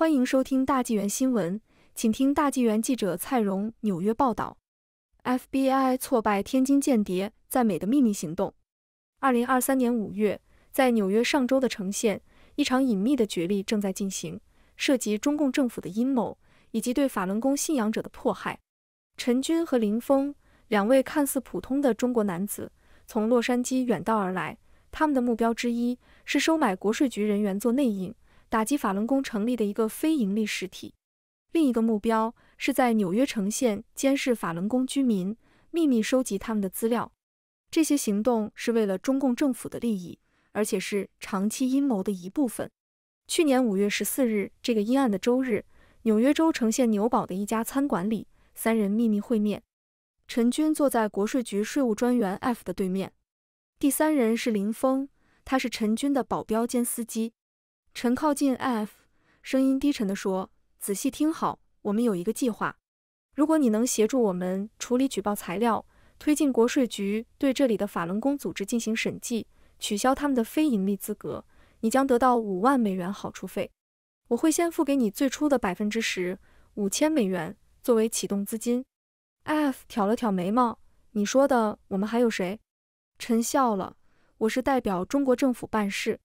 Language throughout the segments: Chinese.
欢迎收听大纪元新闻，请听大纪元记者蔡荣纽约报道：FBI 挫败天津间谍在美的秘密行动。二零二三年五月，在纽约上周的呈现，一场隐秘的角力正在进行，涉及中共政府的阴谋以及对法轮功信仰者的迫害。陈军和林峰两位看似普通的中国男子从洛杉矶远道而来，他们的目标之一是收买国税局人员做内应。打击法轮功成立的一个非营利实体，另一个目标是在纽约城县监视法轮功居民，秘密收集他们的资料。这些行动是为了中共政府的利益，而且是长期阴谋的一部分。去年五月十四日，这个阴暗的周日，纽约州城县纽堡的一家餐馆里，三人秘密会面。陈军坐在国税局税务专员 F 的对面，第三人是林峰，他是陈军的保镖兼司机。陈靠近 F，声音低沉的说：“仔细听好，我们有一个计划。如果你能协助我们处理举报材料，推进国税局对这里的法轮功组织进行审计，取消他们的非盈利资格，你将得到五万美元好处费。我会先付给你最初的百分之十，五千美元作为启动资金。” F 挑了挑眉毛：“你说的我们还有谁？”陈笑了：“我是代表中国政府办事。”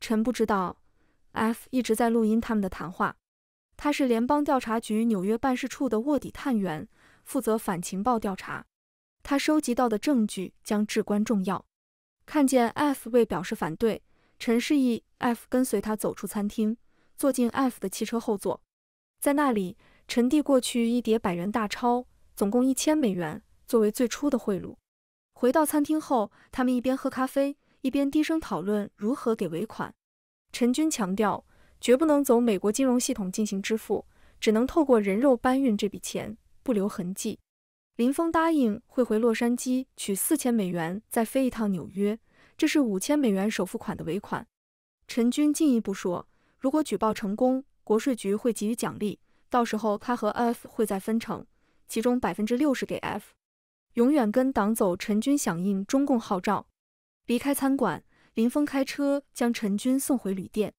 陈不知道。F 一直在录音他们的谈话，他是联邦调查局纽约办事处的卧底探员，负责反情报调查。他收集到的证据将至关重要。看见 F 未表示反对，陈示意 F 跟随他走出餐厅，坐进 F 的汽车后座。在那里，陈递过去一叠百元大钞，总共一千美元，作为最初的贿赂。回到餐厅后，他们一边喝咖啡，一边低声讨论如何给尾款。陈军强调，绝不能走美国金融系统进行支付，只能透过人肉搬运这笔钱，不留痕迹。林峰答应会回洛杉矶取四千美元，再飞一趟纽约，这是五千美元首付款的尾款。陈军进一步说，如果举报成功，国税局会给予奖励，到时候他和 F 会再分成，其中百分之六十给 F。永远跟党走，陈军响应中共号召，离开餐馆。林峰开车将陈军送回旅店。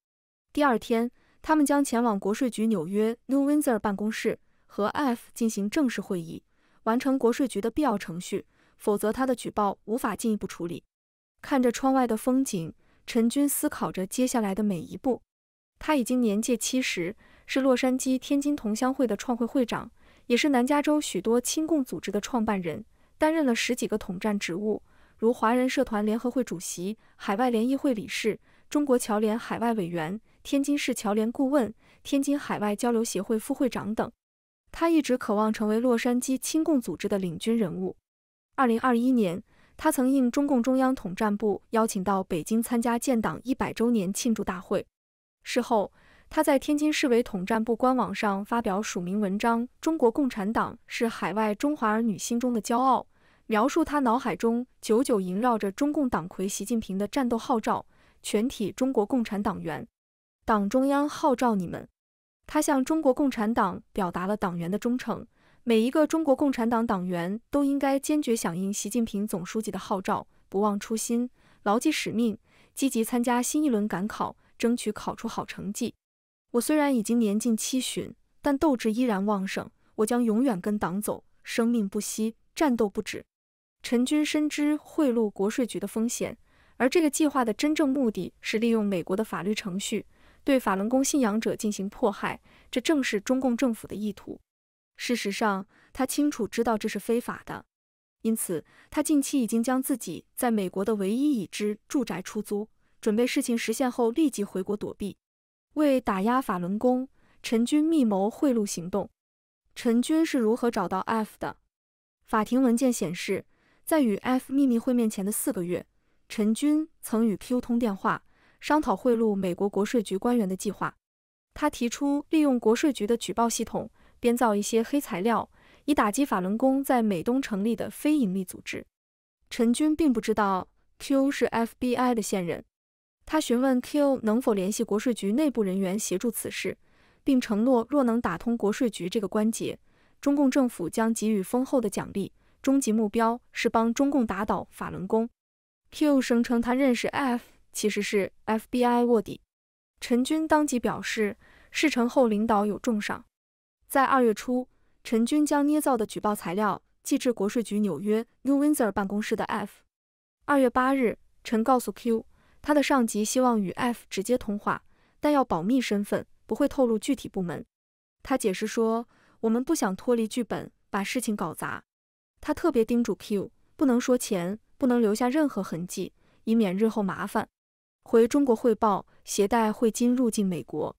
第二天，他们将前往国税局纽约 New Windsor 办公室和 F 进行正式会议，完成国税局的必要程序，否则他的举报无法进一步处理。看着窗外的风景，陈军思考着接下来的每一步。他已经年届七十，是洛杉矶天津同乡会的创会会长，也是南加州许多亲共组织的创办人，担任了十几个统战职务。如华人社团联合会主席、海外联谊会理事、中国侨联海外委员、天津市侨联顾问、天津海外交流协会副会长等。他一直渴望成为洛杉矶亲共组织的领军人物。二零二一年，他曾应中共中央统战部邀请到北京参加建党一百周年庆祝大会。事后，他在天津市委统战部官网上发表署名文章：“中国共产党是海外中华儿女心中的骄傲。”描述他脑海中久久萦绕着中共党魁习近平的战斗号召：全体中国共产党员，党中央号召你们。他向中国共产党表达了党员的忠诚。每一个中国共产党党员都应该坚决响应习近平总书记的号召，不忘初心，牢记使命，积极参加新一轮赶考，争取考出好成绩。我虽然已经年近七旬，但斗志依然旺盛。我将永远跟党走，生命不息，战斗不止。陈军深知贿赂国税局的风险，而这个计划的真正目的是利用美国的法律程序对法轮功信仰者进行迫害，这正是中共政府的意图。事实上，他清楚知道这是非法的，因此他近期已经将自己在美国的唯一已知住宅出租，准备事情实现后立即回国躲避。为打压法轮功，陈军密谋贿赂行动。陈军是如何找到 F 的？法庭文件显示。在与 F 秘密会面前的四个月，陈军曾与 Q 通电话，商讨贿赂美国国税局官员的计划。他提出利用国税局的举报系统，编造一些黑材料，以打击法轮功在美东成立的非营利组织。陈军并不知道 Q 是 FBI 的线人，他询问 Q 能否联系国税局内部人员协助此事，并承诺若能打通国税局这个关节，中共政府将给予丰厚的奖励。终极目标是帮中共打倒法轮功。Q 声称他认识 F，其实是 FBI 卧底。陈军当即表示，事成后领导有重赏。在二月初，陈军将捏造的举报材料寄至国税局纽约 New Windsor 办公室的 F。二月八日，陈告诉 Q，他的上级希望与 F 直接通话，但要保密身份，不会透露具体部门。他解释说：“我们不想脱离剧本，把事情搞砸。”他特别叮嘱 Q 不能说钱，不能留下任何痕迹，以免日后麻烦。回中国汇报，携带汇金入境美国。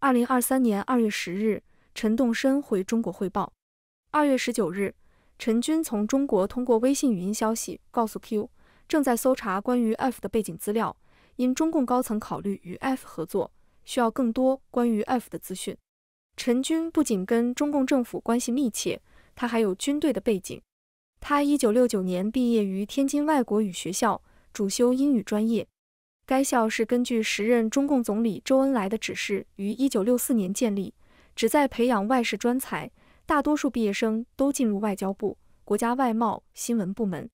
二零二三年二月十日，陈栋申回中国汇报。二月十九日，陈军从中国通过微信语音消息告诉 Q，正在搜查关于 F 的背景资料，因中共高层考虑与 F 合作，需要更多关于 F 的资讯。陈军不仅跟中共政府关系密切，他还有军队的背景。他一九六九年毕业于天津外国语学校，主修英语专业。该校是根据时任中共总理周恩来的指示于一九六四年建立，旨在培养外事专才。大多数毕业生都进入外交部、国家外贸、新闻部门。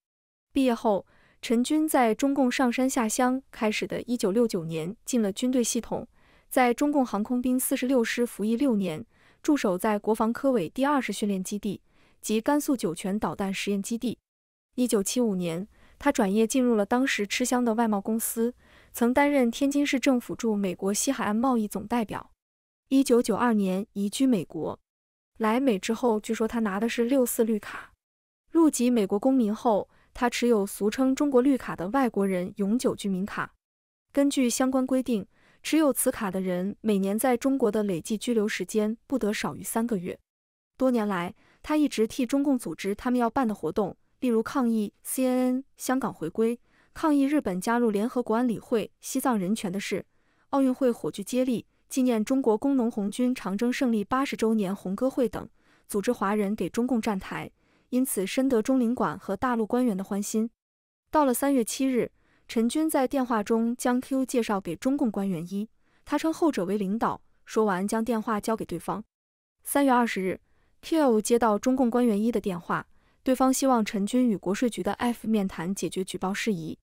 毕业后，陈军在中共上山下乡开始的一九六九年进了军队系统，在中共航空兵四十六师服役六年，驻守在国防科委第二十训练基地。及甘肃酒泉导弹实验基地。一九七五年，他转业进入了当时吃香的外贸公司，曾担任天津市政府驻美国西海岸贸易总代表。一九九二年移居美国，来美之后，据说他拿的是六四绿卡。入籍美国公民后，他持有俗称中国绿卡的外国人永久居民卡。根据相关规定，持有此卡的人每年在中国的累计居留时间不得少于三个月。多年来，他一直替中共组织他们要办的活动，例如抗议 CNN 香港回归，抗议日本加入联合国安理会，西藏人权的事，奥运会火炬接力，纪念中国工农红军长征胜利八十周年红歌会等，组织华人给中共站台，因此深得中领馆和大陆官员的欢心。到了三月七日，陈军在电话中将 Q 介绍给中共官员一，他称后者为领导，说完将电话交给对方。三月二十日。Q 接到中共官员一的电话，对方希望陈军与国税局的 F 面谈解决举报事宜。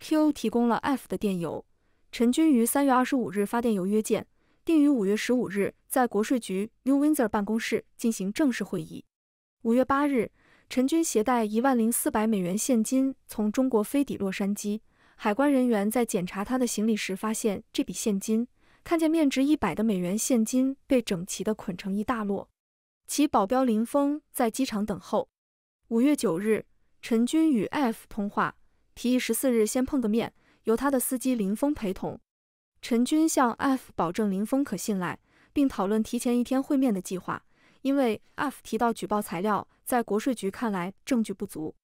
Q 提供了 F 的电邮，陈军于三月二十五日发电邮约见，定于五月十五日在国税局 New Windsor 办公室进行正式会议。五月八日，陈军携带一万零四百美元现金从中国飞抵洛杉矶，海关人员在检查他的行李时发现这笔现金，看见面值一百的美元现金被整齐的捆成一大摞。其保镖林峰在机场等候。五月九日，陈军与 F 通话，提议十四日先碰个面，由他的司机林峰陪同。陈军向 F 保证林峰可信赖，并讨论提前一天会面的计划。因为 F 提到举报材料在国税局看来证据不足。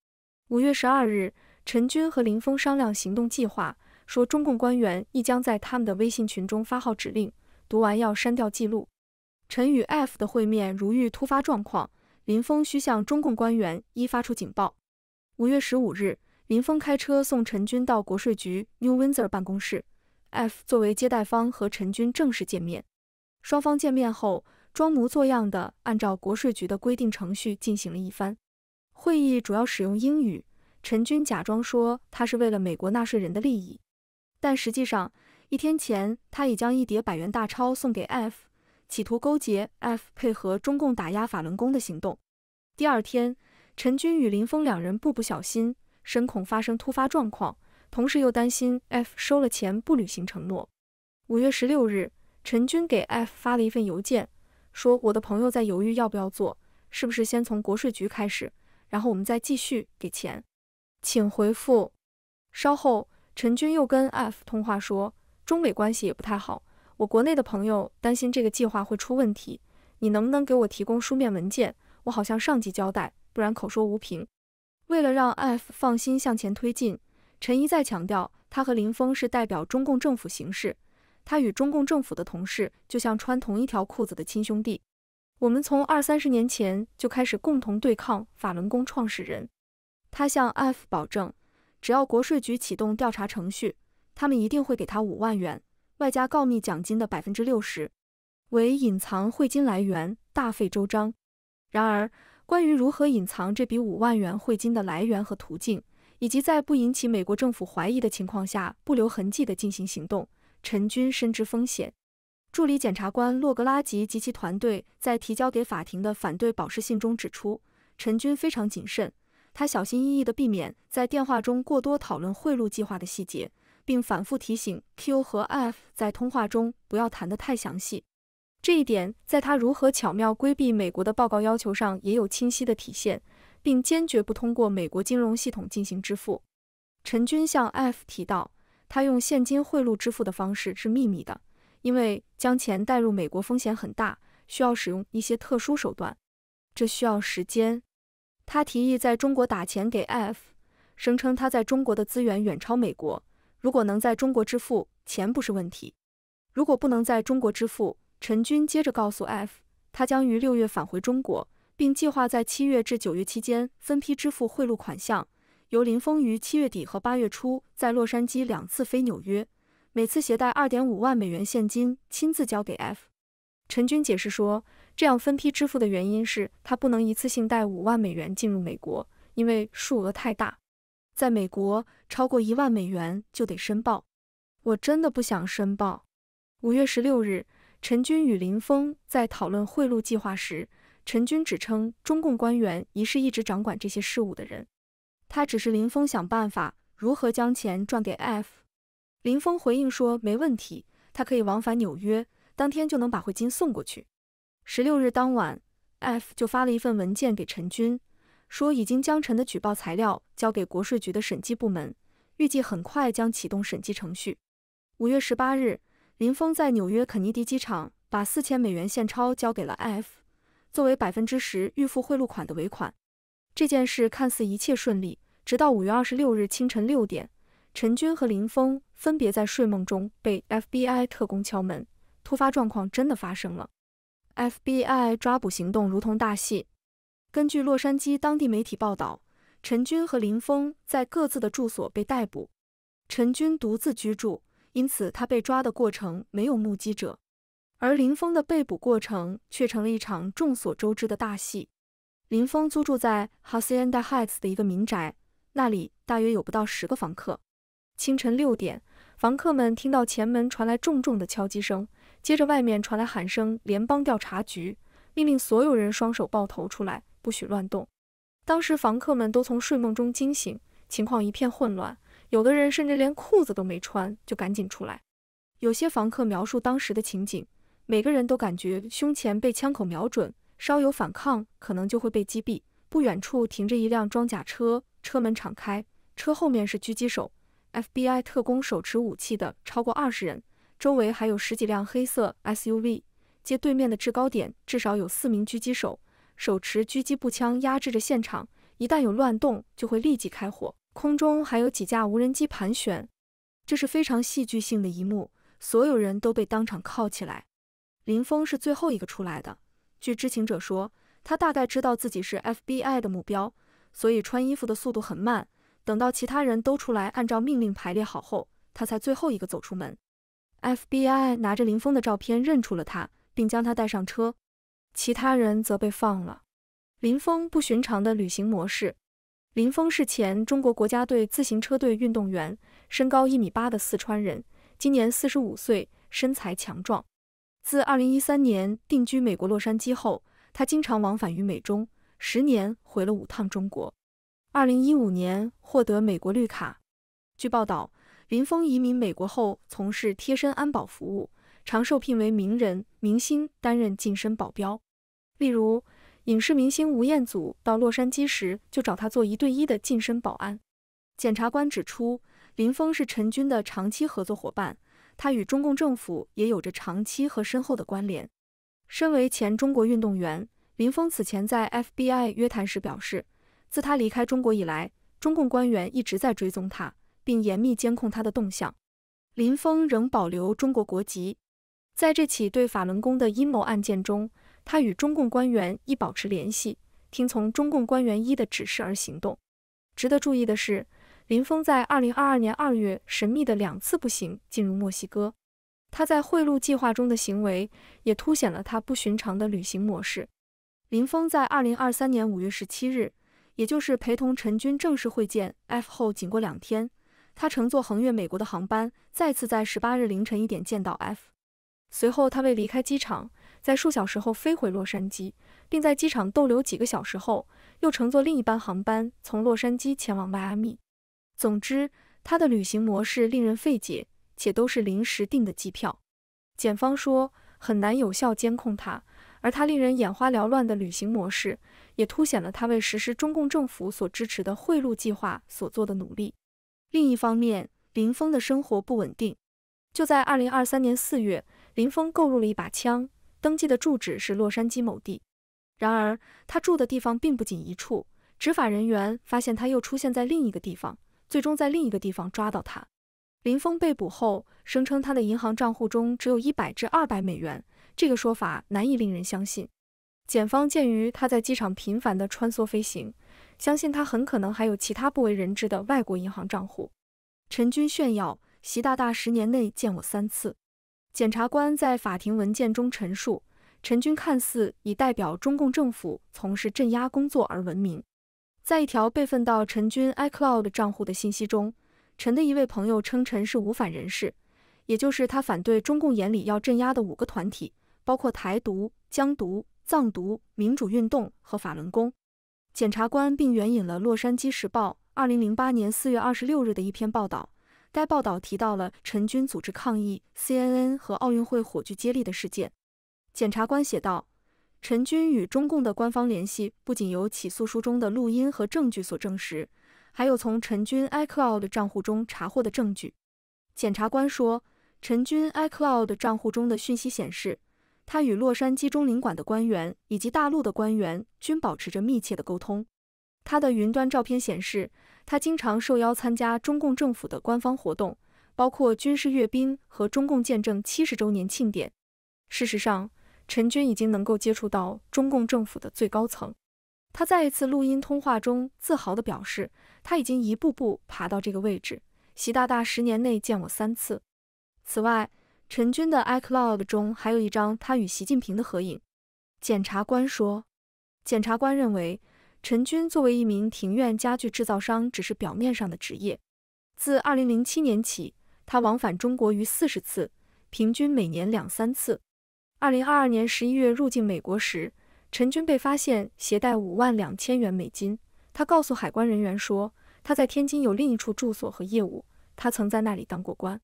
五月十二日，陈军和林峰商量行动计划，说中共官员亦将在他们的微信群中发号指令，读完要删掉记录。陈与 F 的会面，如遇突发状况，林峰需向中共官员一发出警报。五月十五日，林峰开车送陈军到国税局 New Windsor 办公室，F 作为接待方和陈军正式见面。双方见面后，装模作样的按照国税局的规定程序进行了一番会议，主要使用英语。陈军假装说他是为了美国纳税人的利益，但实际上，一天前他已将一叠百元大钞送给 F。企图勾结 F 配合中共打压法轮功的行动。第二天，陈军与林峰两人步步小心，深恐发生突发状况，同时又担心 F 收了钱不履行承诺。五月十六日，陈军给 F 发了一份邮件，说我的朋友在犹豫要不要做，是不是先从国税局开始，然后我们再继续给钱，请回复。稍后，陈军又跟 F 通话说，中美关系也不太好。我国内的朋友担心这个计划会出问题，你能不能给我提供书面文件？我好像上级交代，不然口说无凭。为了让 F 放心向前推进，陈一再强调，他和林峰是代表中共政府行事，他与中共政府的同事就像穿同一条裤子的亲兄弟。我们从二三十年前就开始共同对抗法轮功创始人。他向 F 保证，只要国税局启动调查程序，他们一定会给他五万元。外加告密奖金的百分之六十，为隐藏汇金来源，大费周章。然而，关于如何隐藏这笔五万元汇金的来源和途径，以及在不引起美国政府怀疑的情况下不留痕迹地进行行动，陈军深知风险。助理检察官洛格拉吉及其团队在提交给法庭的反对保释信中指出，陈军非常谨慎，他小心翼翼地避免在电话中过多讨论贿赂计划的细节。并反复提醒 Q 和 F 在通话中不要谈得太详细，这一点在他如何巧妙规避美国的报告要求上也有清晰的体现，并坚决不通过美国金融系统进行支付。陈军向 F 提到，他用现金贿赂支付的方式是秘密的，因为将钱带入美国风险很大，需要使用一些特殊手段，这需要时间。他提议在中国打钱给 F，声称他在中国的资源远超美国。如果能在中国支付，钱不是问题。如果不能在中国支付，陈军接着告诉 F，他将于六月返回中国，并计划在七月至九月期间分批支付贿赂款项。由林峰于七月底和八月初在洛杉矶两次飞纽约，每次携带二点五万美元现金亲自交给 F。陈军解释说，这样分批支付的原因是他不能一次性带五万美元进入美国，因为数额太大。在美国，超过一万美元就得申报。我真的不想申报。五月十六日，陈军与林峰在讨论贿赂计划时，陈军只称中共官员疑是一直掌管这些事务的人，他只是林峰想办法如何将钱转给 F。林峰回应说没问题，他可以往返纽约，当天就能把汇金送过去。十六日当晚，F 就发了一份文件给陈军。说已经将陈的举报材料交给国税局的审计部门，预计很快将启动审计程序。五月十八日，林峰在纽约肯尼迪机场把四千美元现钞交给了 F，作为百分之十预付贿赂款的尾款。这件事看似一切顺利，直到五月二十六日清晨六点，陈军和林峰分别在睡梦中被 FBI 特工敲门，突发状况真的发生了。FBI 抓捕行动如同大戏。根据洛杉矶当地媒体报道，陈军和林峰在各自的住所被逮捕。陈军独自居住，因此他被抓的过程没有目击者；而林峰的被捕过程却成了一场众所周知的大戏。林峰租住在哈斯安达海茨的一个民宅，那里大约有不到十个房客。清晨六点，房客们听到前门传来重重的敲击声，接着外面传来喊声：“联邦调查局命令所有人双手抱头出来！”不许乱动！当时房客们都从睡梦中惊醒，情况一片混乱，有的人甚至连裤子都没穿就赶紧出来。有些房客描述当时的情景，每个人都感觉胸前被枪口瞄准，稍有反抗可能就会被击毙。不远处停着一辆装甲车，车门敞开，车后面是狙击手。FBI 特工手持武器的超过二十人，周围还有十几辆黑色 SUV。街对面的制高点至少有四名狙击手。手持狙击步枪压制着现场，一旦有乱动，就会立即开火。空中还有几架无人机盘旋，这是非常戏剧性的一幕。所有人都被当场铐起来，林峰是最后一个出来的。据知情者说，他大概知道自己是 FBI 的目标，所以穿衣服的速度很慢。等到其他人都出来，按照命令排列好后，他才最后一个走出门。FBI 拿着林峰的照片认出了他，并将他带上车。其他人则被放了。林峰不寻常的旅行模式。林峰是前中国国家队自行车队运动员，身高一米八的四川人，今年四十五岁，身材强壮。自二零一三年定居美国洛杉矶后，他经常往返于美中，十年回了五趟中国。二零一五年获得美国绿卡。据报道，林峰移民美国后从事贴身安保服务，常受聘为名人、明星担任近身保镖。例如，影视明星吴彦祖到洛杉矶时就找他做一对一的近身保安。检察官指出，林峰是陈军的长期合作伙伴，他与中共政府也有着长期和深厚的关联。身为前中国运动员，林峰此前在 FBI 约谈时表示，自他离开中国以来，中共官员一直在追踪他，并严密监控他的动向。林峰仍保留中国国籍，在这起对法轮功的阴谋案件中。他与中共官员一保持联系，听从中共官员一的指示而行动。值得注意的是，林峰在二零二二年二月神秘的两次步行进入墨西哥，他在贿赂计划中的行为也凸显了他不寻常的旅行模式。林峰在二零二三年五月十七日，也就是陪同陈军正式会见 F 后，仅过两天，他乘坐横越美国的航班，再次在十八日凌晨一点见到 F。随后，他未离开机场。在数小时后飞回洛杉矶，并在机场逗留几个小时后，又乘坐另一班航班从洛杉矶前往迈阿密。总之，他的旅行模式令人费解，且都是临时订的机票。检方说，很难有效监控他，而他令人眼花缭乱的旅行模式也凸显了他为实施中共政府所支持的贿赂计划所做的努力。另一方面，林峰的生活不稳定。就在2023年4月，林峰购入了一把枪。登记的住址是洛杉矶某地，然而他住的地方并不仅一处，执法人员发现他又出现在另一个地方，最终在另一个地方抓到他。林峰被捕后，声称他的银行账户中只有一百至二百美元，这个说法难以令人相信。检方鉴于他在机场频繁的穿梭飞行，相信他很可能还有其他不为人知的外国银行账户。陈军炫耀，习大大十年内见我三次。检察官在法庭文件中陈述，陈军看似以代表中共政府从事镇压工作而闻名。在一条备份到陈军 iCloud 账户的信息中，陈的一位朋友称陈是无反人士，也就是他反对中共眼里要镇压的五个团体，包括台独、疆独、藏独、民主运动和法轮功。检察官并援引了《洛杉矶时报》二零零八年四月二十六日的一篇报道。该报道提到了陈军组织抗议、CNN 和奥运会火炬接力的事件。检察官写道，陈军与中共的官方联系不仅由起诉书中的录音和证据所证实，还有从陈军 iCloud 账户中查获的证据。检察官说，陈军 iCloud 账户中的讯息显示，他与洛杉矶中领馆的官员以及大陆的官员均保持着密切的沟通。他的云端照片显示。他经常受邀参加中共政府的官方活动，包括军事阅兵和中共建政七十周年庆典。事实上，陈军已经能够接触到中共政府的最高层。他在一次录音通话中自豪地表示，他已经一步步爬到这个位置。习大大十年内见我三次。此外，陈军的 iCloud 中还有一张他与习近平的合影。检察官说，检察官认为。陈军作为一名庭院家具制造商，只是表面上的职业。自2007年起，他往返中国逾40次，平均每年两三次。2022年11月入境美国时，陈军被发现携带5万两千元美金。他告诉海关人员说，他在天津有另一处住所和业务，他曾在那里当过官。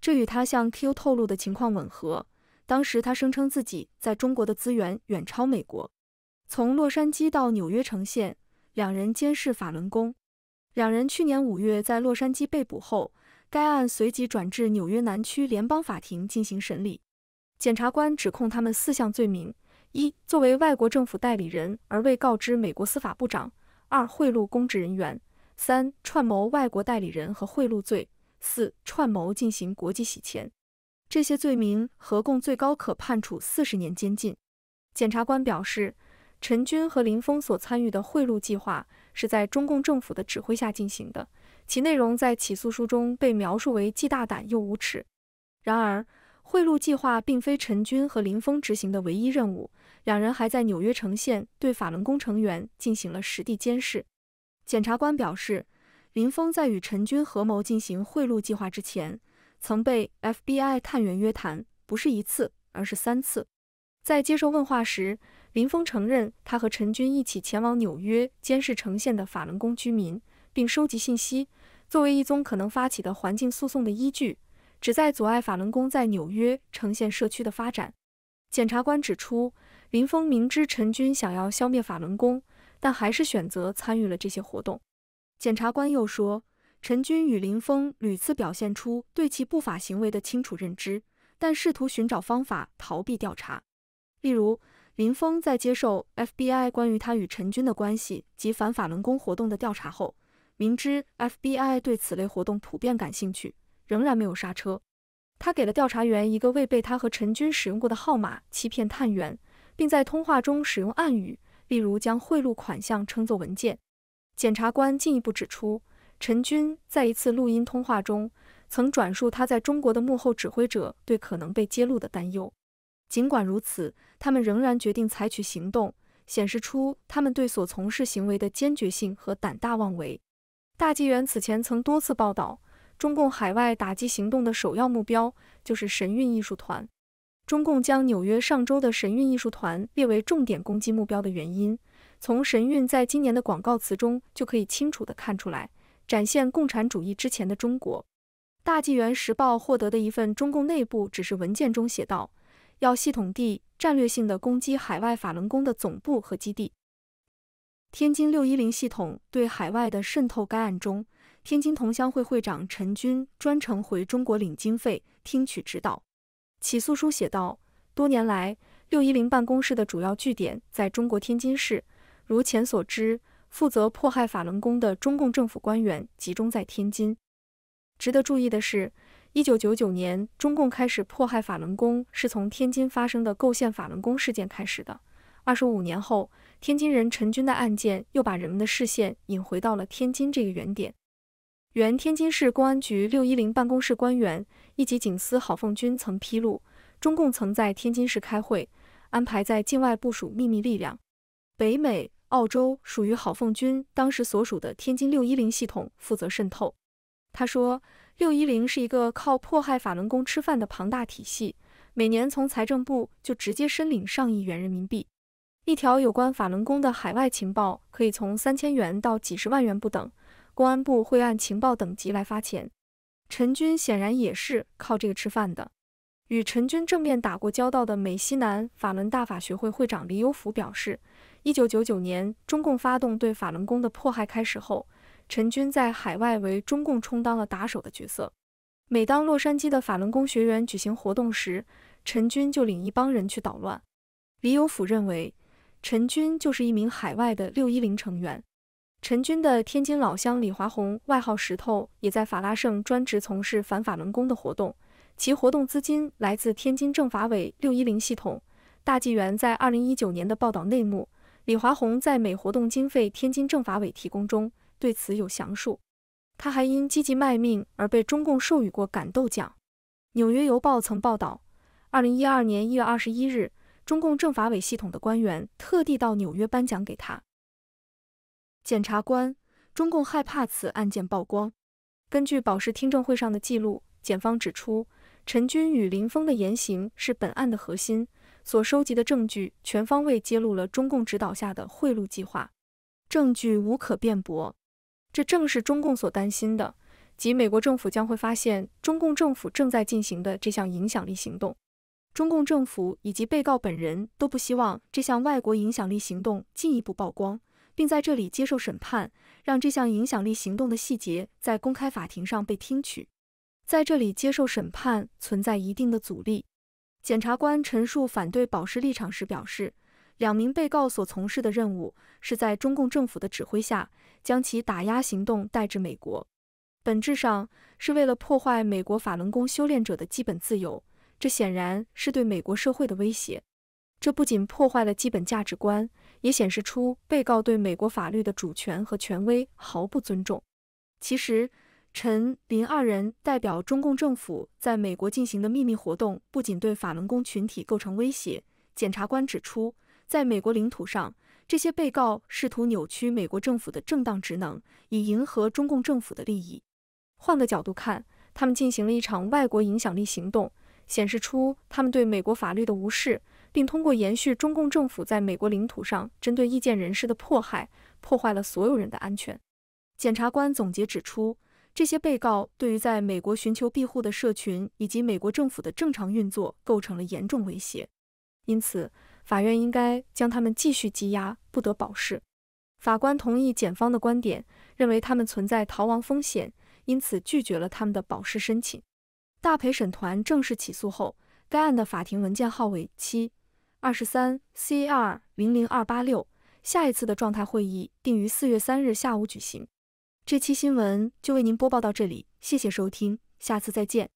这与他向 Q 透露的情况吻合。当时他声称自己在中国的资源远超美国。从洛杉矶到纽约呈现，两人监视法轮功。两人去年五月在洛杉矶被捕后，该案随即转至纽约南区联邦法庭进行审理。检察官指控他们四项罪名：一、作为外国政府代理人而未告知美国司法部长；二、贿赂公职人员；三、串谋外国代理人和贿赂罪；四、串谋进行国际洗钱。这些罪名合共最高可判处四十年监禁。检察官表示。陈军和林峰所参与的贿赂计划是在中共政府的指挥下进行的，其内容在起诉书中被描述为既大胆又无耻。然而，贿赂计划并非陈军和林峰执行的唯一任务，两人还在纽约城县对法轮功成员进行了实地监视。检察官表示，林峰在与陈军合谋进行贿赂计划之前，曾被 FBI 探员约谈，不是一次，而是三次。在接受问话时。林峰承认，他和陈军一起前往纽约监视城县的法轮功居民，并收集信息，作为一宗可能发起的环境诉讼的依据，旨在阻碍法轮功在纽约城县社区的发展。检察官指出，林峰明知陈军想要消灭法轮功，但还是选择参与了这些活动。检察官又说，陈军与林峰屡次表现出对其不法行为的清楚认知，但试图寻找方法逃避调查，例如。林峰在接受 FBI 关于他与陈军的关系及反法轮功活动的调查后，明知 FBI 对此类活动普遍感兴趣，仍然没有刹车。他给了调查员一个未被他和陈军使用过的号码，欺骗探员，并在通话中使用暗语，例如将贿赂款项称作“文件”。检察官进一步指出，陈军在一次录音通话中曾转述他在中国的幕后指挥者对可能被揭露的担忧。尽管如此，他们仍然决定采取行动，显示出他们对所从事行为的坚决性和胆大妄为。大纪元此前曾多次报道，中共海外打击行动的首要目标就是神韵艺术团。中共将纽约上周的神韵艺术团列为重点攻击目标的原因，从神韵在今年的广告词中就可以清楚地看出来，展现共产主义之前的中国。大纪元时报获得的一份中共内部指示文件中写道。要系统地、战略性地攻击海外法轮功的总部和基地。天津六一零系统对海外的渗透该案中，天津同乡会会长陈军专程回中国领经费、听取指导。起诉书写道：多年来，六一零办公室的主要据点在中国天津市。如前所知，负责迫害法轮功的中共政府官员集中在天津。值得注意的是。一九九九年，中共开始迫害法轮功，是从天津发生的构陷法轮功事件开始的。二十五年后，天津人陈军的案件又把人们的视线引回到了天津这个原点。原天津市公安局六一零办公室官员、一级警司郝凤军曾披露，中共曾在天津市开会，安排在境外部署秘密力量，北美、澳洲属于郝凤军当时所属的天津六一零系统负责渗透。他说。六一零是一个靠迫害法轮功吃饭的庞大体系，每年从财政部就直接申领上亿元人民币。一条有关法轮功的海外情报可以从三千元到几十万元不等，公安部会按情报等级来发钱。陈军显然也是靠这个吃饭的。与陈军正面打过交道的美西南法轮大法学会会长李有福表示，一九九九年中共发动对法轮功的迫害开始后。陈军在海外为中共充当了打手的角色。每当洛杉矶的法轮功学员举行活动时，陈军就领一帮人去捣乱。李有甫认为，陈军就是一名海外的六一零成员。陈军的天津老乡李华红，外号石头，也在法拉盛专职从事反法轮功的活动，其活动资金来自天津政法委六一零系统。大纪元在二零一九年的报道内幕，李华红在美活动经费，天津政法委提供中。对此有详述，他还因积极卖命而被中共授予过感斗奖。纽约邮报曾报道，二零一二年一月二十一日，中共政法委系统的官员特地到纽约颁奖给他。检察官，中共害怕此案件曝光。根据保释听证会上的记录，检方指出，陈军与林峰的言行是本案的核心，所收集的证据全方位揭露了中共指导下的贿赂计划，证据无可辩驳。这正是中共所担心的，即美国政府将会发现中共政府正在进行的这项影响力行动。中共政府以及被告本人都不希望这项外国影响力行动进一步曝光，并在这里接受审判，让这项影响力行动的细节在公开法庭上被听取。在这里接受审判存在一定的阻力。检察官陈述反对保释立场时表示。两名被告所从事的任务是在中共政府的指挥下，将其打压行动带至美国，本质上是为了破坏美国法轮功修炼者的基本自由，这显然是对美国社会的威胁。这不仅破坏了基本价值观，也显示出被告对美国法律的主权和权威毫不尊重。其实，陈林二人代表中共政府在美国进行的秘密活动，不仅对法轮功群体构成威胁，检察官指出。在美国领土上，这些被告试图扭曲美国政府的正当职能，以迎合中共政府的利益。换个角度看，他们进行了一场外国影响力行动，显示出他们对美国法律的无视，并通过延续中共政府在美国领土上针对意见人士的迫害，破坏了所有人的安全。检察官总结指出，这些被告对于在美国寻求庇护的社群以及美国政府的正常运作构成了严重威胁，因此。法院应该将他们继续羁押，不得保释。法官同意检方的观点，认为他们存在逃亡风险，因此拒绝了他们的保释申请。大陪审团正式起诉后，该案的法庭文件号为七二十三 C 二零零二八六。下一次的状态会议定于四月三日下午举行。这期新闻就为您播报到这里，谢谢收听，下次再见。